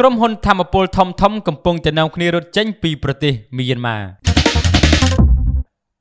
ក្រុមហ៊ុនធម្មពលធំៗកំពុងតែនាំគ្នារត់ចេញពីប្រទេសមីយ៉ាន់ម៉ា។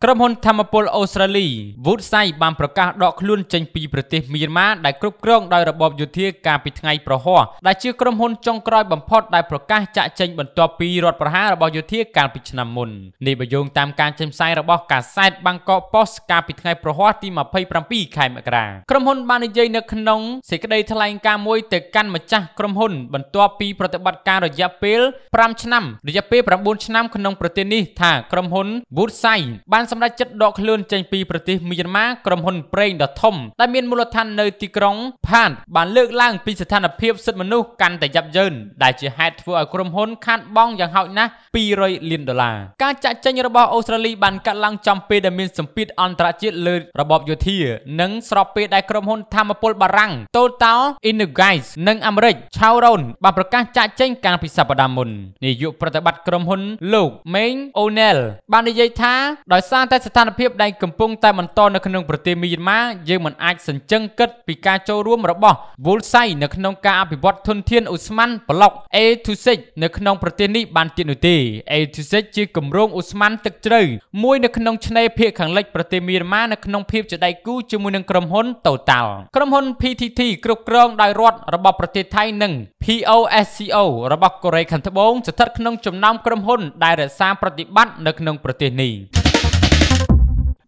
ក្រុមហ៊ុនធម្មពលអូស្ត្រាលី Woodside បានប្រកាសដកខ្លួនចេញ ពីប្រទេសមីយ៉ាន់ម៉ាដែលគ្រប់គ្រងដោយរបបយោធាកាលពីថ្ងៃប្រហ័សដែលជាក្រុមហ៊ុនចុងក្រោយបំផុតដែលប្រកាសចាក់ចេញបន្ទាប់ពីរដ្ឋប្រហាររបស់យោធាកាលពីឆ្នាំមុននេះបើយោងតាមការចេញផ្សាយរបស់កាសែត Bangkok Post កាលពីថ្ងៃប្រហ័សទី27ខែមករាក្រុមហ៊ុន បាននិយាយនៅក្នុងសេចក្តីថ្លែងការណ៍មួយទៅកាន់ម្ចាស់ក្រុមហ៊ុន បន្ទាប់ពីប្រតិបត្តិការរយៈពេល5ឆ្នាំរយៈពេល9ឆ្នាំក្នុងប្រទេសនេះថាក្រុមហ៊ុន Woodside បានបានសម្រេចចិត្តដកខ្លួនចេញពីប្រទេសមីយ៉ាន់ម៉ាក្រុមហ៊ុនប្រេងដ៏ធំដែលមានមូលដ្ឋាននៅទីក្រុងផាតបានលើកឡើងពីស្ថានភាពសិទ្ធិមនុស្សកាន់តែយ៉ាប់យ៉ឺនដែលជាហេតុធ្វើឲ្យក្រុមហ៊ុនខាតបង់យ៉ាងហោចណាស់200លានដុល្លារការចាក់ចេញរបស់អូស្ត្រាលី បានកាត់ឡើងចំពេលដែលមានសម្ពាធអន្តរជាតិលើ របបយោធា និងស្របពេលដែលក្រុមហ៊ុនធម្មពលបារាំង Total Energies និងអាមេរិក Chevron បានប្រកាសចាក់ចេញកាលពីសប្តាហ៍មុននាយកប្រតិបត្តិក្រុមហ៊ុនលោក Meng O'Neill បាននិយាយថាដោយសារសារតែស្ថានភាពដែលកំពុងតែបន្តនៅក្នុងប្រទេសមីយ៉ាន់ម៉ាយើងមិនអាចសញ្ជឹងគិតពីការចូលរួមរបស់ Wolsey នៅក្នុងការអភិវឌ្ឍធនធានឧស្ម័នប្លុក A26 នៅក្នុងប្រទេសនេះបានទៀតនោះទេ A26 ជាគម្រោងឧស្ម័នទឹកជ្រៅមួយនៅក្នុងឆ្នេរភាគខាងលិចប្រទេសមីយ៉ាន់ម៉ានៅក្នុងភាពជាដៃគូជាមួយនឹងក្រុមហ៊ុន Total ក្រុមហ៊ុន PTT គ្រប់គ្រងដោយរដ្ឋរបស់ប្រទេសថៃនិង POSCO របស់កូរ៉េខាងត្បូងស្ថិតក្នុងចំណោមក្រុមហ៊ុនដែលរក្សាប្រតិបត្តិនៅក្នុងប្រទេសនេះ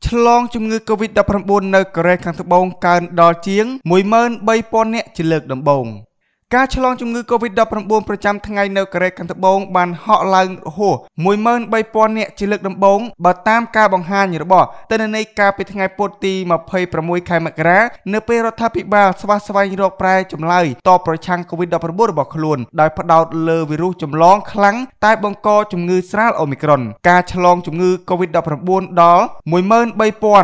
ឆ្លងជំងឺ Covid-19 នៅកូរ៉េខាងត្បូងកើនដល់ជាង13000នាក់ជាលើកដំបូងការឆ្លងជំងឺ Covid-19 ប្រចាំថ្ងៃនៅកូរ៉េខាងត្បូងបានហក់ឡើងរហូត13,000នាក់ជាលើកដំបូងបើតាមការបង្ហាញរបស់ទិន្នន័យកាលពីថ្ងៃពុធទី26ខែមករានៅពេលរដ្ឋាភិបាលស្វាស្វែងរកប្រែចម្លើយតបប្រឆាំង Covid-19 របស់ខ្លួនដោយផ្ដោតលើវីរុសចម្លងខ្លាំងតែបង្កជំងឺស្រាលអូមីក្រុនការឆ្លងជំងឺ Covid-19 ដល់13,012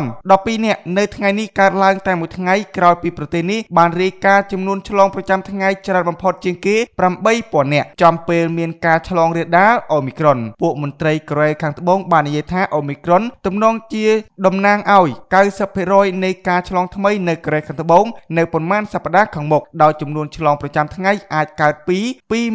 នាក់នៅថ្ងៃនេះកើតឡើងតែមួយថ្ងៃក្រោយពីប្រទេសនេះបានរាយការណ៍ចំនួនឆ្លងប្រចាំថ្ងៃច្រើនច្រើនបំផុតជាងគេ8000នាក់ចំពេលមានការឆ្លងរាលដាលអូមីក្រុនពួកមន្ត្រីកូរ៉េខាងត្បូងបាននិយាយថាអូមីក្រុនទំនងជាតំណាងឲ្យ90%នៃការឆ្លងថ្មីនៅកូរ៉េខាងត្បូងនៅប្រមាណសប្តាហ៍ខាងមុខដោយចំនួនឆ្លងប្រចាំថ្ងៃអាចកើតពី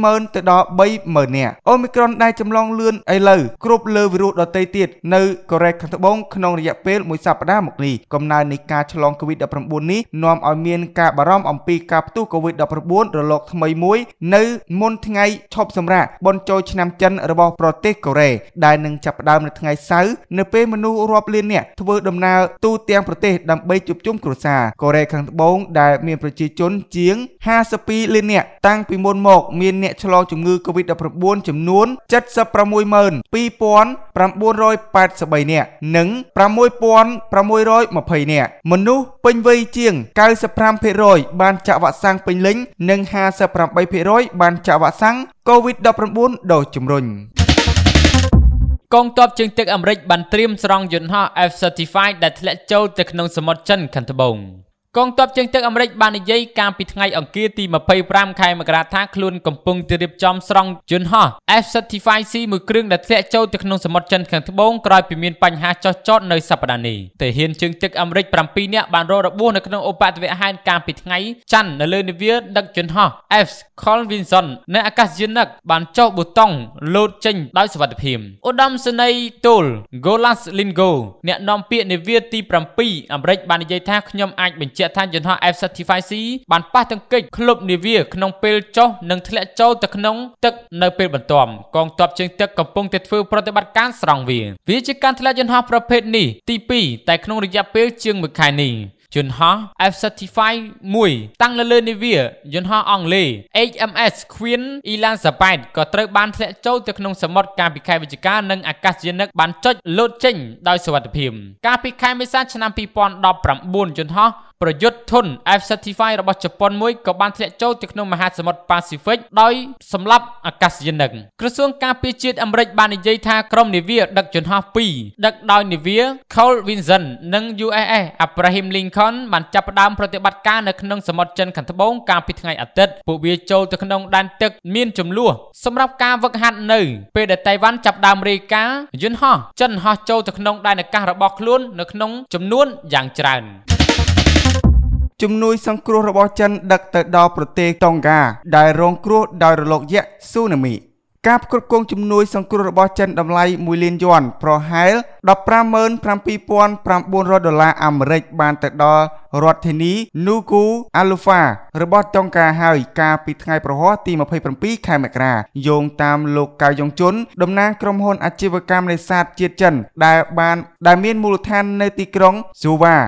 20000ទៅដល់30000នាក់អូមីក្រុនដែលចម្លងលឿនឥឡូវគ្រប់លើវីរុសដទៃទៀតនៅកូរ៉េខាងត្បូងក្នុងរយៈពេលមួយសប្តាហ៍មកនេះកំណើននៃការឆ្លង COVID-19 នេះនាំឲ្យមានការបារម្ភអំពីការផ្ទុះ COVID-19 រលកថ្មីមួយ នៅមុនថ្ងៃឈប់សម្រាកបុណ្យចូលឆ្នាំចិនរបស់ប្រទេសកូរ៉េដែលនឹងចាប់ផ្ដើមនៅថ្ងៃសៅរ៍នៅពេលមនុស្សរាប់លាននាក់ធ្វើដំណើរទូទាំងប្រទេសដើម្បីជួបជុំគ្រួសារកូរ៉េខាងត្បូងដែល មានប្រជាជនជាង52លាននាក់តាំងពីមុនមក មានអ្នកឆ្លងជំងឺ Covid-19 ចំនួន762,983នាក់និង6,620នាក់មនុស្សពេញវ័យជាង95%បានចាក់វ៉ាក់សាំងពេញលេញនិង58%បានចាក់វ៉ាក់សាំង COVID-19 ដូសជំរុញកងទ័ពជើងទឹកអាមេរិកបានត្រៀមស្រង់យន្តហោះ F-35 ដែលធ្លាក់ចូលទៅក្នុងសមុទ្រចិនខាងត្បូងកងទ័ពជើងទឹកអាមេរិក បាននិយាយកាលពីថ្ងៃអង្គារទី25ខែមករាថាខ្លួនកំពុងទៅរៀបចំស្រង់យន្តហោះ F-35C មួយគ្រឿងដែលធ្លាក់ចូលទៅក្នុងសមុទ្រចិនខាងត្បូងក្រោយពីមានបញ្ហាចោះចតនៅសប្តាហ៍នេះទាហានជើងទឹកអាមេរិក7នាក់បានរងរបួសនៅក្នុងឧបទ្វេហែនកាលពីថ្ងៃច័ន្ទនៅលើនាវាដឹកយន្តហោះ F Colin Vinson នៅអាកាសយានិកបានចុះប៊ូតុងលោតចេញដោយសុវត្ថិភាពឧត្តមសេនីយ៍ទូល Golas Lingo អ្នកនាំពាក្យនាវាទី7អាមេរិកបាននិយាយថាខ្ញុំអាចបញ្ជាក់ថាយន្តហោះ F-35C បានប៉ះទង្គិចក្លុបនាវាក្នុងពេលចុះនិងធ្លាក់ចូលទៅក្នុងទឹកនៅពេលបន្ទាប់កងទ័ពជើងទឹកកំពុងតែធ្វើប្រតិបត្តិការស្រង់វាវាជាការធ្លាក់យន្តហោះប្រភេទនេះទី2តែក្នុងរយៈពេលជាង1ខែនេះយន្តហោះ F-35 1តាំងនៅលើនាវាយន្តហោះអង់គ្លេស HMS Queen Elizabeth ក៏ត្រូវបានធ្លាក់ចូលទៅក្នុងសមុទ្រកាលពីខែវិច្ឆិកានិងអាកាសយានិកបានចុចលោតចេញដោយសុវត្ថិភាពកាលពីខែមេសាឆ្នាំ2019យន្តហោះប្រយុទ្ធធុន F-35 របស់ជប៉ុនមួយក៏បានធ្លាក់ចូលទៅក្នុងមហាសមុទ្រប៉ាស៊ីហ្វិកដោយសម្លាប់អាកាសយានិកក្រសួងការពារជាតិអាមេរិកបាននិយាយថាក្រុមនាវា ដឹកយន្តហោះ2ដឹកដោយនាវា Cole Vinson និង USS Abraham Lincoln បានចាប់ផ្ដើមប្រតិបត្តិការនៅក្នុងសមុទ្រចិនខាងត្បូងកាលពីថ្ងៃអាទិត្យពួកវាចូលទៅក្នុងដែនទឹកមានចំនួនសម្រាប់ការវឹកហាត់នៅពេលដែលតៃវ៉ាន់ចាប់ដើមរាយការណ៍យន្តហោះចិនហោះចូលទៅក្នុងដែនអាកាសរបស់ខ្លួននៅក្នុងចំនួនយ៉ាងច្រើនជំនួយសង្គ្រោះរបស់ចិនដឹកទៅដល់ប្រទេសតុងហ្កាដែលរងគ្រោះដោយរលកយក្សស៊ូណាមី ការគ្រប់គ្រងជំនួយសង្គ្រោះរបស់ចិនតម្លៃ1លានយួនប្រហែល157,900ដុល្លារអាមេរិកបានទៅដល់រដ្ឋធានីនូគូអាលូហ្វារបស់តុងការហើយកាលពីថ្ងៃប្រហ័សទី27ខែមករាយោងតាមលោកកៅយ៉ងជុនតំណាងក្រុមហ៊ុនអាជីវកម្មនេសាទជាតិចិនដែលបានដែលមានមូលដ្ឋាននៅទីក្រុងស៊ូវ៉ា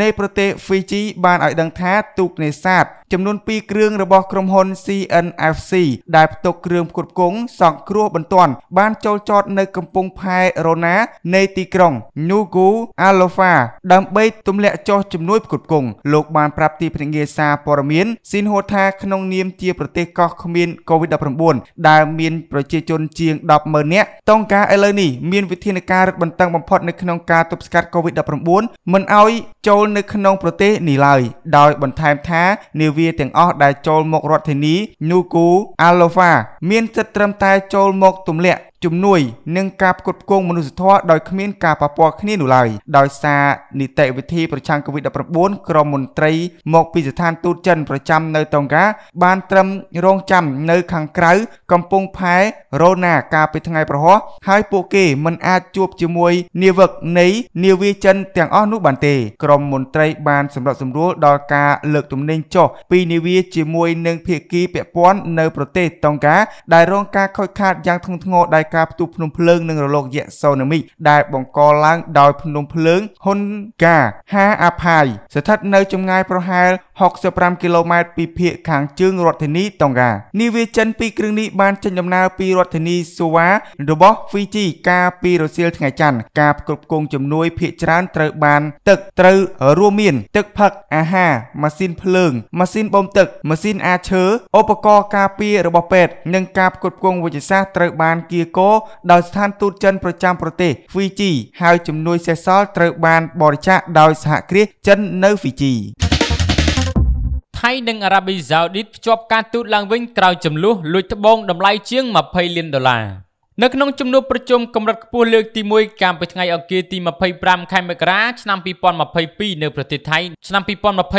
នៃប្រទេសហ្វីជីបានឲ្យដឹងថាទូកនេសាទចំនួន2គ្រឿងរបស់ក្រុមហ៊ុន CNFC ដែលផ្ទុកគ្រឿងផ្គត់ផ្គង់សង្គ្រោះបន្ទាន់ បានចូលចតនៅកំពង់ផែរ៉ូណា នៃទីក្រុង Nugu Alpha ដើម្បីទម្លាក់ចុះជំនួយផ្គត់ផ្គង់លោកបានប្រាប់ទីភ្នាក់ងារសារព័ត៌មានស៊ីនហូថាក្នុង នាមជាប្រទេសកោះគ្មាន COVID-19 ដែលមានប្រជាជនជាង100,000នាក់តងការឥឡូវនេះមានវិធានការរឹតបន្តឹងបំផុតនៅក្នុងការទប់ស្កាត់ COVID-19 មិនឲ្យចូលនៅក្នុងប្រទេសនេះឡើយដោយបន្ថែមថានាវាវាទាំងអស់ដែលចូលមករដ្ឋធានី Nuku Alova មានសិទ្ធិត្រឹមតែចូលមកទម្លាក់ជំនួយនិងការផ្គត់ផ្គង់មនុស្សធម៌ដោយគ្មានការប៉ះពាល់គ្នានោះឡើយដោយសារនីតិវិធីប្រឆាំង COVID-19 ក្រមមន្ត្រីមកពីស្ថានទូតចិនប្រចាំនៅតុងកាបានត្រឹមរងចាំនៅខាងក្រៅកំពង់ផែរ៉ូណាកាលពីថ្ងៃប្រហោះហើយពួកគេមិនអាចជួបជាមួយនាវិកនៃនាវាចិនទាំងអស់នោះបានទេក្រមមន្ត្រីបានសម្របសម្រួលដល់ការលើកទំនិញចុះពីនាវាជាមួយនឹងភាគីពាក់ព័ន្ធនៅប្រទេសតុងកា ដែលរងការខូចខាតយ៉ាងធ្ងន់ធ្ងរដែលការផ្ទុះភ្នំភ្លើងនិងរលកយក្សសូណាមីដែលបង្កឡើងដោយ ភ្នំភ្លើងហ៊ុនកាហាអាផាយស្ថិតនៅចម្ងាយប្រហែល65គីឡូម៉ែត្រពីភាគខាងជើងរដ្ឋធានីតុងកានាវាចិនពីរគ្រឿងនេះបានចេញដំណើរពីរដ្ឋធានីសូវ៉ារបស់ហ្វីជីកាលពីរសៀលថ្ងៃច័ន្ទការគ្រប់គ្រងជំនួយភាគច្រើនត្រូវបានទឹកត្រូវរួមមានទឹកផឹកអាហារម៉ាស៊ីនភ្លើងម៉ាស៊ីនបូមទឹកម៉ាស៊ីនអាឈើឧបករណ៍ការពាររបស់ពេទ្យនិងការគ្រប់គ្រងវិជ្ជាសាស្ត្រត្រូវបានគៀកគរដោយស្ថានទូតចិនប្រចាំប្រទេស Fiji ហើយជំនួយសេសសល់ត្រូវបានបរិច្ចាគដោយសហគ្រាសចិននៅ Fiji ថៃនិងអារ៉ាប៊ីសាអូឌីតភ្ជាប់ការទូតឡើងវិញក្រោយចំនួនលួចត្បូងតម្លៃជាង20លានដុល្លារនៅក្នុងជំនួបប្រជុំកម្រិតខ្ពស់លើកទី1កាលពីថ្ងៃអង្គារទី25ខែមករាឆ្នាំ2022នៅប្រទេសថៃឆ្នាំ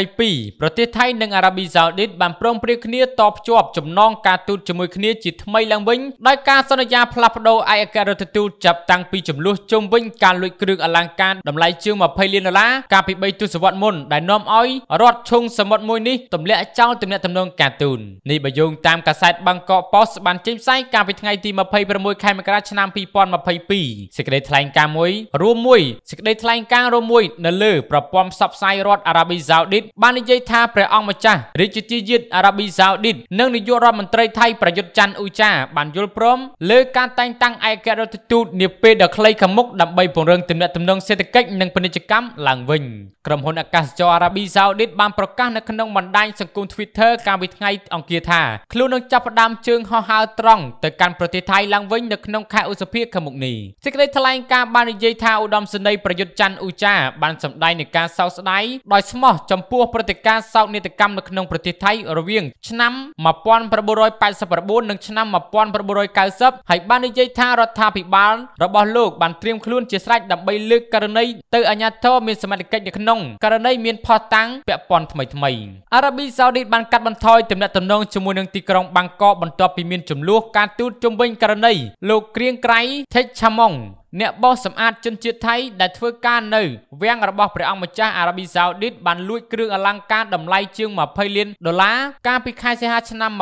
2022ប្រទេសថៃនិងអារ៉ាប៊ីសាអូឌីតបានព្រមព្រៀងគ្នាតភ្ជាប់ចំណងការទូតជាមួយគ្នាជាថ្មីឡើងវិញដោយការសន្យាផ្លាស់ប្តូរឯកការរដ្ឋទូតចាប់តាំងពីចំនួនជំវិញការលួចគ្រឿងអលង្ការតម្លៃជាង20លានដុល្លារកាលពី3ទសវត្សរ៍មុនដែលនាំឲ្យរដ្ឋឈុងសមុទ្រមួយនេះទម្លាក់ចោលទំនាក់ទំនងការទូតនេះបើយោងតាមកាសែតបាងកកប៉ូស្បានចេញផ្សាយកាលពីថ្ងៃទី26ខែខែមករាឆ្នាំ2022សេចក្តីថ្លែងការណ៍មួយរួមមួយសេចក្តីថ្លែងការណ៍រួមមួយនៅលើប្រព័ន្ធផ្សព្វផ្សាយរដ្ឋអារ៉ាប៊ីសាអូឌីតបាននិយាយថាព្រះអង្គម្ចាស់រាជាជាជាតិអារ៉ាប៊ីសាអូឌីតនិងនាយករដ្ឋមន្ត្រីថៃប្រយុទ្ធច័ន្ទអ៊ូចាបានយល់ព្រមលើការតែងតាំងឯកអគ្គរដ្ឋទូតនាពេលដ៏ខ្លីខាងមុខដើម្បីពង្រឹងទំនាក់ទំនងសេដ្ឋកិច្ចនិងពាណិជ្ជកម្មឡើងវិញ ក្រុមហ៊ុនអាកាសចរអារ៉ាប៊ីសាអូឌីតបានប្រកាសនៅក្នុងបណ្ដាញសង្គម Twitter កាលពីថ្ងៃអង្គារថាខ្លួននឹងចាប់ផ្ដើមជើងហោះហើរត្រង់ទៅកាន់ប្រទេសថៃឡើងវិញនៅក្នុងខែឧសភាខាងមុខនេះសេចក្តីថ្លែងការណ៍បាននិយាយថាឧត្តមសេនីយ៍ប្រយុទ្ធច័ន្ទអ៊ូចាបានសម្ដែងនៃការសោកស្ដាយដោយស្មោះចំពោះព្រឹត្តិការណ៍សោកនាដកម្មនៅក្នុង ប្រទេសថៃរវាងឆ្នាំ1989និងឆ្នាំ1990ហើយបាននិយាយថារដ្ឋាភិបាលរបស់លោកបានត្រៀមខ្លួនជាស្រេចដើម្បីលើកករណីទៅអាជ្ញាធរមានសមត្ថកិច្ចនៅក្នុងករណីមានផុសតាំងពាក់ព័ន្ធថ្មីថ្មីអារ៉ាប៊ីសាអូឌីតបានកាត់បន្ថយទំនាក់ទំនងជាមួយនឹងទីក្រុង បាងកកបន្ទាប់ពីមានចំនួនការទូតជំវិញករណីលោកគ្រៀងក្រៃថេឆាម៉ុងអ្នកបោសសម្អាតជនជាតិថៃដែលធ្វើការនៅវាំងរបស់ព្រះអង្គម្ចាស់អារ៉ាប៊ីសាអូឌីតបានលួចគ្រឿងអលង្ការតម្លៃជាង20លានដុល្លារកាលពីខែសីហាឆ្នាំ1989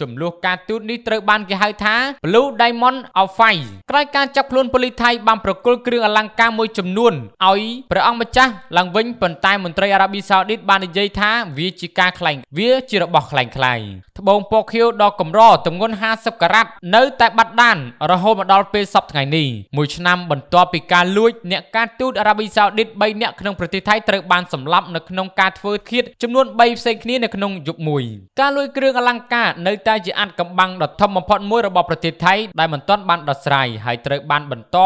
ចំនួនការទូតនេះត្រូវបានគេហៅថា Blue Diamond of Fire ក្រោយការចាប់ខ្លួនប៉ូលីសថៃបានប្រគល់គ្រឿងអលង្ការមួយចំនួនឲ្យព្រះអង្គម្ចាស់ឡើងវិញប៉ុន្តែមន្ត្រីអារ៉ាប៊ីសាអូឌីតបាននិយាយថាវាជាការក្លែង វាជារបស់ក្លែងក្លាយត្បូងពណ៌ខៀវដ៏កម្រទម្ងន់50ការ៉ាត់នៅតែបាត់ដានរហូតមកដល់ដល់ពេលសពថ្ងៃនេះមួយឆ្នាំបន្ទាប់ពីការលួចអ្នកការទូតអារ៉ាប៊ីសាអូឌីត3នាក់ក្នុងប្រទេសថៃត្រូវបានសម្លាប់នៅក្នុងការធ្វើឃាតចំនួន3ផ្សេងគ្នានៅក្នុងយប់មួយការលួចគ្រឿងអលង្ការនៅតែជាអាតកំបាំងដ៏ធំបំផុតមួយរបស់ប្រទេសថៃដែលមិនទាន់បានដោះស្រាយហើយត្រូវបានបន្ត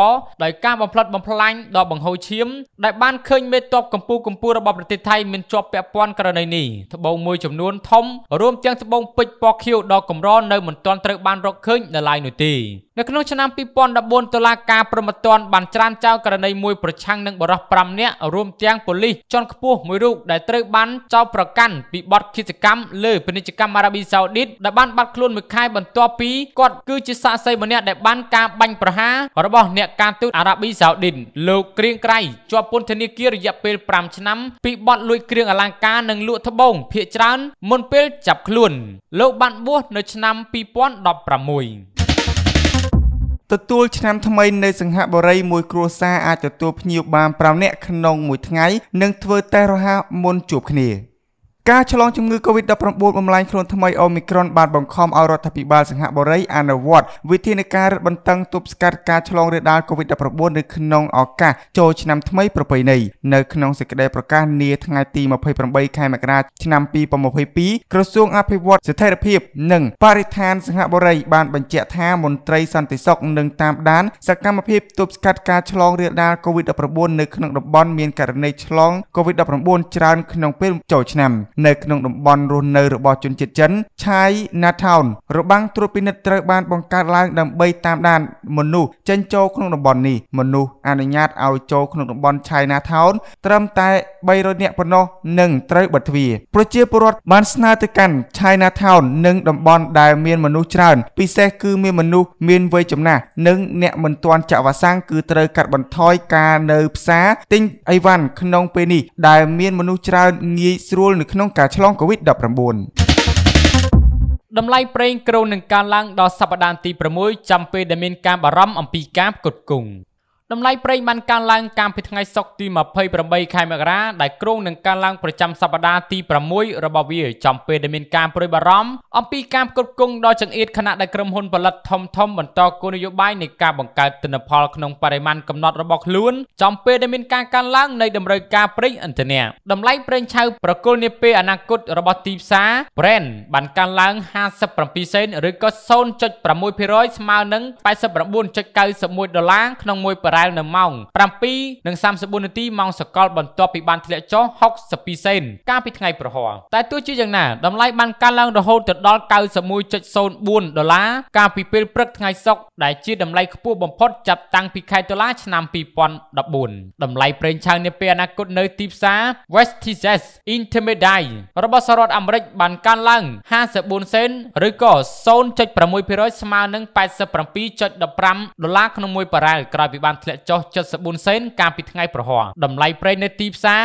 ដោយការបំផ្លិចបំផ្លាញដ៏បង្ហូរឈាមដែលបានឃើញមេតបកម្ពុជាកម្ពុជារបស់ប្រទេសថៃមានជាប់ពាក់ព័ន្ធករណីនេះត្បូងមួយចំនួនធំរួមទាំងត្បូងពេជ្រពណ៌ខៀវដ៏កម្រនៅមិនទាន់ត្រូវបានរកឃើញនៅឡើយនោះទេនៅក្នុងឆ្នាំ2014តុលាការព្រហ្មទណ្ឌបានច្រានចោលករណីមួយប្រឆាំងនឹងបរិស5នាក់រួមទាំងប៉ូលីសជាន់ខ្ពស់មួយរូបដែលត្រូវបានចោទប្រកាន់ពីបទឃាតកម្មលើពាណិជ្ជកម្មអារ៉ាប៊ីសាអូឌីតដែលបានបាត់ខ្លួនមួយខែបន្ទាប់ពីគាត់គឺជាសាក្សីម្នាក់ដែលបានការបាញ់ប្រហាររបស់អ្នកការទូតអារ៉ាប៊ីសាអូឌីតលោកគ្រៀងក្រៃជាប់ពន្ធនាគាររយៈពេល5ឆ្នាំពីបទលួចគ្រឿងអលង្ការនិងលក់ត្បូងភាគច្រើនមុនពេលចាប់ខ្លួនលោកបានបួសនៅឆ្នាំ2016ទទួលឆ្នាំថ្មីនៅសង្ហបុរីមួយគ្រួសារអាចទទួលភ្ញៀវបាន5នាក់ក្នុងមួយថ្ងៃនិងធ្វើតេស្តរហ័សមុនជួបគ្នា។ការឆ្លងជំងឺ Covid-19 បំលែងខ្លួនថ្មីអូមីក្រុនបានបង្ខំឲ្យរដ្ឋាភិបាលសង្ហបុរីអនុវត្តវិធានការរឹតបន្តឹងទប់ស្កាត់ការឆ្លងរាលដាល Covid-19 នៅក្នុងឱកាសចូលឆ្នាំថ្មីប្រពៃណីនៅក្នុងសេចក្តីប្រកាសនាថ្ងៃទី28ខែមករាឆ្នាំ2022ក្រសួងអភិវឌ្ឍស្ថិរភាពនិងបរិស្ថានសង្ហបុរីបានបញ្ជាក់ថាមន្ត្រីសន្តិសុខនឹងតាមដានសកម្មភាពទប់ស្កាត់ការឆ្លងរាលដាល Covid-19 នៅក្នុងតំបន់មានករណីឆ្លង Covid-19 ច្រើនក្នុងពេលចូលឆ្នាំនៅក្នុងតំបន់រស់នៅរបស់ជនជាតិចិនឆៃ Natown របាំងត្រួតពិនិត្យត្រូវបានបង្កើតឡើង ដើម្បីតាមដានមនុស្សចេញចូលក្នុងតំបន់នេះមនុស្សអនុញ្ញាតឲ្យចូលក្នុងតំបន់ឆៃ Natown ត្រឹមតែ300នាក់ប៉ុណ្ណោះនឹងត្រូវបិទទ្វារប្រជាពលរដ្ឋបានស្នើទៅកាន់ China Town និងតំបន់ដែលមានមនុស្សច្រើនពិសេសគឺមានមនុស្សមានវ័យចំណាស់និងអ្នកមិនទាន់ចាក់វ៉ាក់សាំងគឺត្រូវកាត់បន្ថយការនៅផ្សារទិញអីវ៉ាន់ក្នុងពេលនេះដែលមានមនុស្សច្រើនងាយស្រួលនៅក្នុងក្នុងការឆ្លងកូវីដ -19 តម្លៃប្រេងក្រូននឹងកើនឡើងដល់សប្តាហ៍ទី6ចាំពេលដែលមានការបារម្ភអំពីការផ្គត់ផ្គង់តម្លៃប្រេងបានកើនឡើងកាលពីថ្ងៃសុក្រទី28ខែមករាដែលគ្រោងនឹងកើនឡើងប្រចាំសប្តាហ៍ទី6របស់វា ចំពេលដែលមានការប្រួយបារម្ភអំពីការផ្គត់ផ្គង់ដល់ចង្អៀតខណៈដែលក្រុមហ៊ុនផលិតធំធំបន្តគោលនយោបាយនៃការបង្កើតទិន្នផលក្នុងបរិមាណកំណត់របស់ខ្លួន ចំពេលដែលមានការកើនឡើងនៃតម្រូវការប្រេងឥន្ធនៈតម្លៃប្រេងឆៅប្រគល់នាពេលអនាគតរបស់ទីផ្សារ Brent បានកើនឡើង57សេនឬក៏0.6%ស្មើនឹង89.91ដុល្លារក្នុងមួយបារ៉ាដដែលនៅម៉ោង7:34នាទីម៉ោងសកលបន្ទាប់ពីបានធ្លាក់ចុះ62សេន កាលពីថ្ងៃប្រហ័សតែទោះជាយ៉ាងណាតម្លៃបានកើនឡើងរហូតទៅដល់91.04ដុល្លារកាលពីពេលព្រឹកថ្ងៃសុក្រដែលជាតម្លៃខ្ពស់បំផុតចាប់តាំងពីខែតុលាឆ្នាំ2014តម្លៃប្រេងឆៅនាពេលអនាគតនៅទីផ្សារ West Texas Intermediate របស់សហរដ្ឋអាមេរិកបានកើនឡើង54សេនឬក៏0.6%ស្មើនឹង87.15ដុល្លារក្នុងមួយបារ៉ែលក្រោយពីបានធ្លាក់ធ្លាក់ចុះ74សេនកាលពីថ្ងៃប្រហ័សតម្លៃប្រេងនៅទីផ្សារ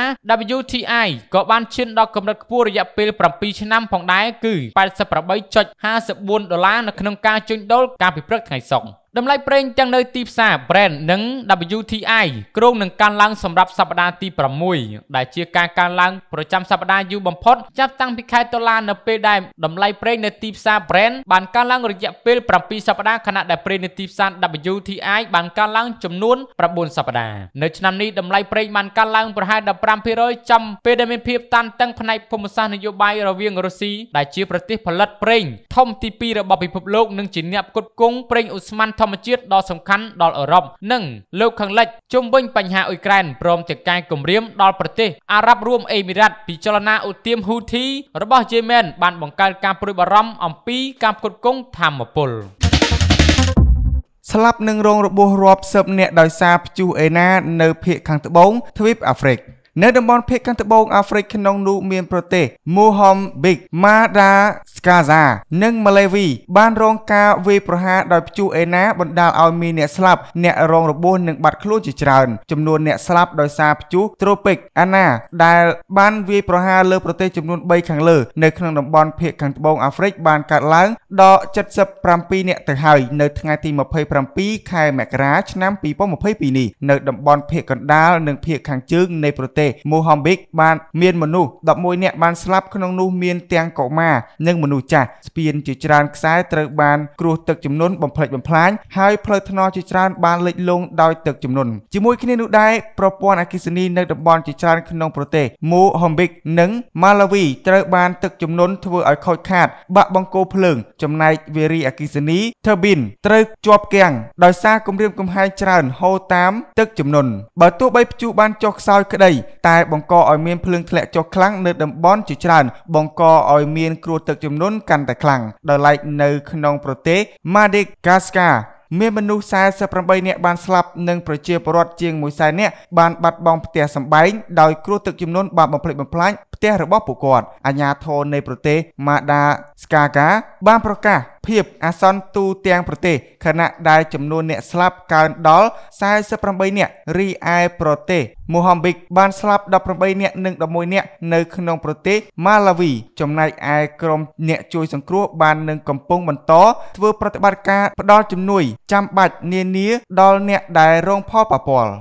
WTI ក៏បានឈានដល់កម្រិតខ្ពស់រយៈពេល7ឆ្នាំផងដែរគឺ88.54ដុល្លារនៅក្នុងការជួញដូរកាលពីព្រឹកថ្ងៃសុក្រតម្លៃប្រេងទាំងនៅទីផ្សារ Brent និង WTI គ្រោងនឹងកើនឡើងសម្រាប់សប្តាហ៍ទី6ដែលជាការកើនឡើងប្រចាំសប្តាហ៍យូរបំផុត ចាប់តាំងពីខែតុលានៅពេលដែលតម្លៃប្រេងនៅទីផ្សារ Brent បានកើនឡើងរយៈពេល7សប្តាហ៍ខណៈដែលប្រេងនៅទីផ្សារ WTI បានកើនឡើងចំនួន9សប្តាហ៍នៅឆ្នាំនេះតម្លៃប្រេងបានកើនឡើងប្រហែល15%ចំពេលដែលមានភាពតានតឹងផ្នែកភូមិសាស្ត្រនយោបាយរវាងរុស្ស៊ីដែលជាប្រទេសផលិតប្រេងធំទី2របស់ពិភពលោកនិងជាអ្នកផ្គត់ផ្គង់ប្រេងឧស្ម័នធធម្មជាតិដ៏សំខាន់ដល់អឺរ៉ុបនិងលោកខាងលិចជុំវិញបញ្ហាអ៊ុយក្រែនព្រមទាំងការគំរាមដល់ប្រទេសអារ៉ាប់រួមអេមីរ៉ាត់ពីចលនាឧទាមហ៊ូធីរបស់យេម៉ែនបានបង្កើតការព្រួយបារម្ភអំពីការផ្គត់ផ្គង់ធម្មពលស្លាប់នឹងរងរបួសរាប់សិបអ្នកដោយសារព្យុះអេណានៅភូមិខាងត្បូងទ្វីបអាហ្វ្រិកនៅតំបន់ភូមិខាងត្បូងអាហ្វ្រិកក្នុងនោះមានប្រទេសមូហាំប៊ិកម៉ាដាស្កាហ្សានិងម៉ាឡេវី បាន រងការវាយប្រហារដោយព្យុះអេណាបណ្ដាលឲ្យមានអ្នកស្លាប់អ្នករងរបួសនិងបាត់ខ្លួនជាច្រើនចំនួនអ្នកស្លាប់ដោយសារព្យុះត្រូពិកអាណាដែលបានវាយប្រហារលើប្រទេសចំនួន3ខាងលើនៅក្នុងតំបន់ភាគខាងត្បូងអាហ្វ្រិកបានកើតឡើងដល់77អ្នកទៅហើយនៅថ្ងៃទី27ខែមករាឆ្នាំ2022នេះនៅតំបន់ភាគកណ្ដាលនិងភាគខាងជើងនៃប្រទេសមូហាំប៊ិកបាន មានមនុស្ស11អ្នកបានស្លាប់ក្នុងនោះមានទាំងកុមារនិងមនុស្សមនុស្សចាស់ស្ពានជាច្រើនខ្សែត្រូវបានគ្រោះទឹកចំនួនបំផ្លិចបំផ្លាញហើយផ្លូវថ្នល់ជាច្រើនបានលិចលង់ដោយទឹកចំនួនជាមួយគ្នានោះដែរប្រព័ន្ធអគិសនីនៅតំបន់ជាច្រើនក្នុងប្រទេសមូហំប៊ិកនិងម៉ាឡាវីត្រូវបានទឹកចំនួនធ្វើឲ្យខូចខាត បាក់បង្គោលភ្លើង ចំណែកវារីអគិសនី Turbine ត្រូវជាប់គាំងដោយសារគម្រាមកំហែងច្រើនហូរតាមទឹកចំនួនបើទោះបីព្យុះបានចុះខ្សោយក្តីតែបង្កឲ្យមានភ្លើងធ្លាក់ចុះខ្លាំងនៅតំបន់ជាច្រើនបង្កឲ្យមានគ្រោះទឹកចំនួននួនកាន់តែខ្លាំងដោយឡែកនៅក្នុងប្រទេស Madagascar មានមនុស្ស48នាក់បានស្លាប់និងប្រជាពលរដ្ឋជាង100,000នាក់បានបាត់បង់ផ្ទះសម្បែងដោយគ្រោះទឹកជំនន់បានបំផ្លិចបំផ្លាញទះរបស់ពួកគាត់អាជ្ញាធរនៃប្រទេសម៉ាដាស្កាកាបានប្រកាសភាពអាសន្នទូទាំងប្រទេសខណៈដែលចំនួនអ្នកស្លាប់កើនដល់48នាក់រីឯប្រទេសម៉ូហាំប៊ិកបានស្លាប់18នាក់និង11នាក់នៅក្នុងប្រទេសម៉ាឡាវីចំណែកឯក្រុមអ្នកជួយសង្គ្រោះបាននឹងកំពុងបន្តធ្វើប្រតិបត្តិការផ្ដល់ជំនួយចាំបាច់នានាដល់អ្នកដែលរងផលប៉ះពាល់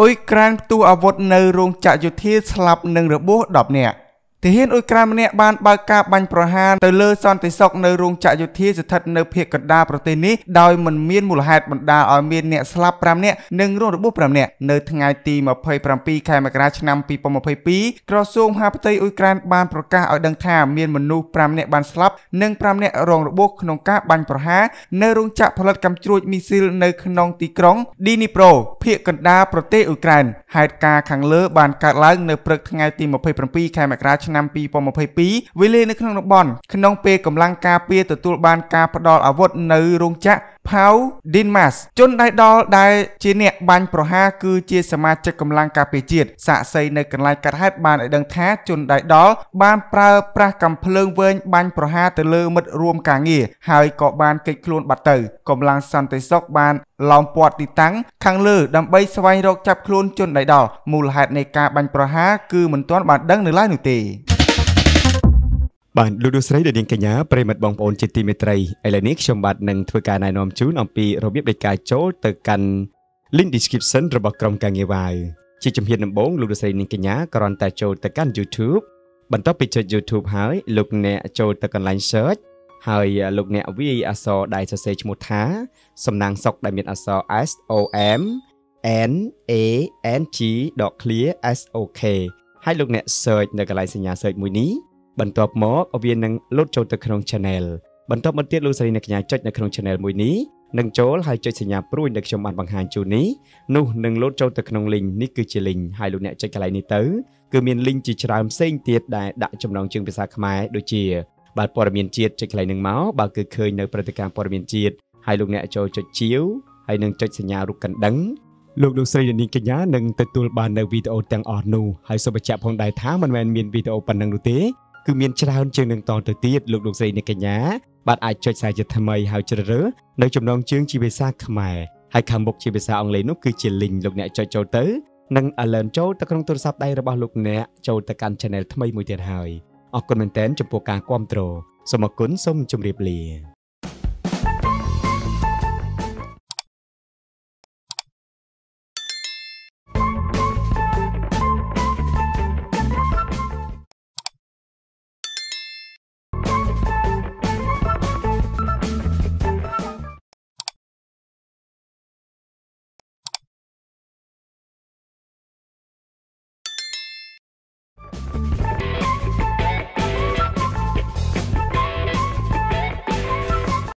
អ៊ុយក្រែនផ្ទុះអាវុធនៅរោងចក្រយោធាស្លាប់និងរបួស10នាក់ទាហានអ៊ុយក្រែនម្នាក់បានបើកការបាញ់ប្រហារទៅលើសន្តិសុខនៅរោងចក្រយោធាស្ថិតនៅភូមិកណ្ដាលប្រទេសនេះដោយមិនមានមូលហេតុបណ្ដាលឲ្យមានអ្នកស្លាប់5នាក់និងរងរបួស5នាក់នៅថ្ងៃទី27ខែមករាឆ្នាំ2022ក្រសួងមហាផ្ទៃអ៊ុយក្រែនបានប្រកាសឲ្យដឹងថាមានមនុស្ស5នាក់បានស្លាប់និង5នាក់រងរបួសក្នុងការបាញ់ប្រហារនៅរោងចក្រផលិតកាំជ្រួចមីស៊ីលនៅក្នុងទីក្រុង Dnipro ភូមិកណ្ដាលប្រទេសអ៊ុយក្រែនហេតុការណ៍ខាងលើបានកើតឡើងនៅព្រឹកថ្ងៃទី27ខែមករាឆ្នាំឆ្នាំ2022វេលានៅក្នុងតំបន់ក្នុងពេលកម្លាំងការពារទទួលបាន ការផ្តល់អាវុធនៅរោងចក្រផៅឌីនម៉ាសជនដែលដល់ដែលជាអ្នកបាញ់ប្រហារគឺជាសមាជិកកម្លាំងការពារជាតិសាកសីនៅកន្លែងកាត់ហេតុបានឲ្យដឹងថាជនដែលដល់បានប្រើប្រាស់កាំភ្លើងវែងបាញ់ប្រហារទៅលើមិត្តរួមការងារហើយក៏បានកិច្ចខ្លួនបាត់ទៅកម្លាំងសន្តិសុខបានឡោមព័ទ្ធទីតាំងខាងលើដើម្បីស្វែងរកចាប់ខ្លួនជនដែលដល់មូលហេតុនៃការបាញ់ប្រហារគឺមិនទាន់បានដឹងនៅឡើយនោះទេបាទលោកលោកស្រីដែលនាងកញ្ញាប្រិមិត្តបងប្អូនជាទីមេត្រីឥឡូវនេះខ្ញុំបាទនឹងធ្វើការណែនាំជូនអំពីរបៀបនៃការចូលទៅកាន់ link description របស់ក្រុមការងារ Wai ជាជំហានដំបូងលោកលោកស្រីនាងកញ្ញាគ្រាន់តែចូលទៅកាន់ YouTube បន្ទាប់ពីចុច YouTube ហើយ លោក អ្នកចូលទៅកន្លែង search ហើយលោកអ្នកវាយអក្សរដែលសរសេរឈ្មោះថាសំណាងសុកដែលមានអក្សរ S O M N A N G.clear S O K ហើយលោកអ្នក search នៅកន្លែងសញ្ញា search មួយនេះបន្ទាប់មកវានឹងលូតចូលទៅក្នុង channel បន្ទាប់មកទៀតលោកស្រីអ្នកកញ្ញាចុចនៅក្នុង channel មួយនេះនឹងចូលហើយចុចសញ្ញាព្រួយដែលខ្ញុំបានបង្ហាញជូននេះនោះនឹងលោតចូលទៅក្នុង link នេះគឺជា link ហើយលោកអ្នកចុចកន្លែងនេះទៅគឺមាន link ជាច្រើនផ្សេងទៀតដែលដាក់ចំណងជើងភាសាខ្មែរដូចជាបាទព័ត៌មានជាតិចុចកន្លែងនឹងមកបាទគឺឃើញនៅព្រឹត្តិការណ៍ព័ត៌មានជាតិហើយលោកអ្នកចូលចុចជាវហើយនឹងចុចសញ្ញារូបកណ្ដឹង លោកលោកស្រីនាងកញ្ញានឹងទទួលបាននៅវីដេអូទាំងអស់នោះហើយសូមបញ្ជាក់ផងដែរថាមិនមែនមានវីដេអូប៉ុណ្ណឹងនោះទេគឺមានច្រើនជាងនឹងតទៅទៀតលោកលោកស្រីអ្នកកញ្ញាបាទអាចចុចខ្សែជាថ្មីហើយជ្រើសរើសនៅចំណងជើងជាភាសា ខ្មែរហើយខាងមុខជាភាសាអង់គ្លេសនោះគឺជា link លោកអ្នកចុចចូលទៅនិង alert ចូលទៅក្នុងទូរស័ព្ទដៃរបស់លោកអ្នកចូលទៅកាន់ channel ថ្មីមួយទៀតហើយអរគុណមែនទែនចំពោះការគ្រប់គ្រងសូមអរគុណសូមជម្រាបលា